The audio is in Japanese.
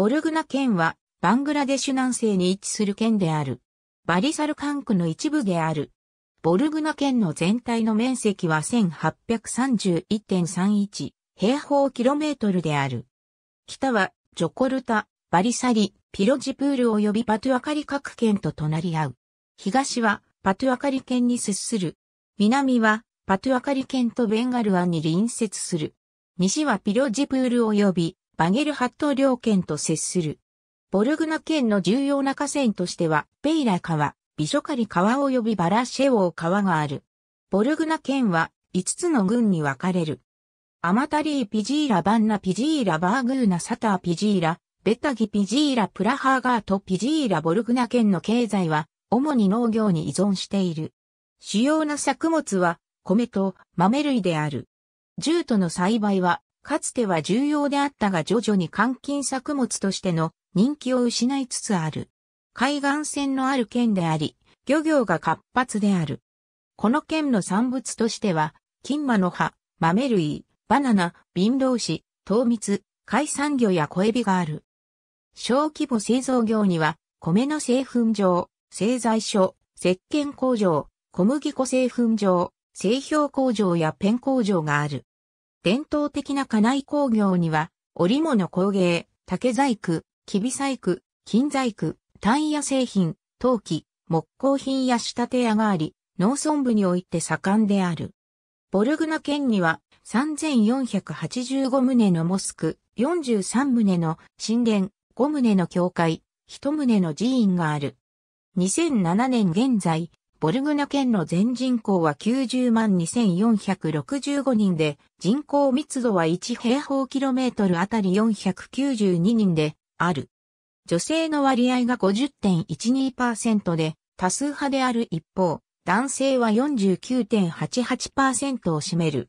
ボルグナ県は、バングラデシュ南西に位置する県である。バリサル管区の一部である。ボルグナ県の全体の面積は1831.31平方キロメートルである。北は、ジョコルタ、バリサリ、ピロジプール及びパトゥアカリ各県と隣り合う。東は、パトゥアカリ県に接する。南は、パトゥアカリ県とベンガル湾に隣接する。西はピロジプール及びバゲルハット領県と接する。ボルグナ県の重要な河川としては、ペイラ川、ビショカリ川及びバラシェオー川がある。ボルグナ県は5つの郡に分かれる。アマタリーピジーラバンナピジーラバーグーナサターピジーラ、ベタギピジーラプラハーガートピジーラボルグナ県の経済は主に農業に依存している。主要な作物は米と豆類である。ジュートの栽培はかつては重要であったが徐々に換金作物としての人気を失いつつある。海岸線のある県であり、漁業が活発である。この県の産物としては、金馬の葉、豆類、バナナ、瓶同士、糖蜜、海産魚や小エビがある。小規模製造業には、米の製粉場、製材所、石鹸工場、小麦粉製粉場、製氷工場やペン工場がある。伝統的な家内工業には、織物工芸、竹細工、きび細工、金細工、単野製品、陶器、木工品や仕立て屋があり、農村部において盛んである。ボルグナ県には3485棟のモスク、43棟の神殿、5棟の教会、1棟の寺院がある。2007年現在、ボルグナ県の全人口は90万2465人で、人口密度は1平方キロメートルあたり492人である。女性の割合が50.12%で、多数派である一方、男性は49.88%を占める。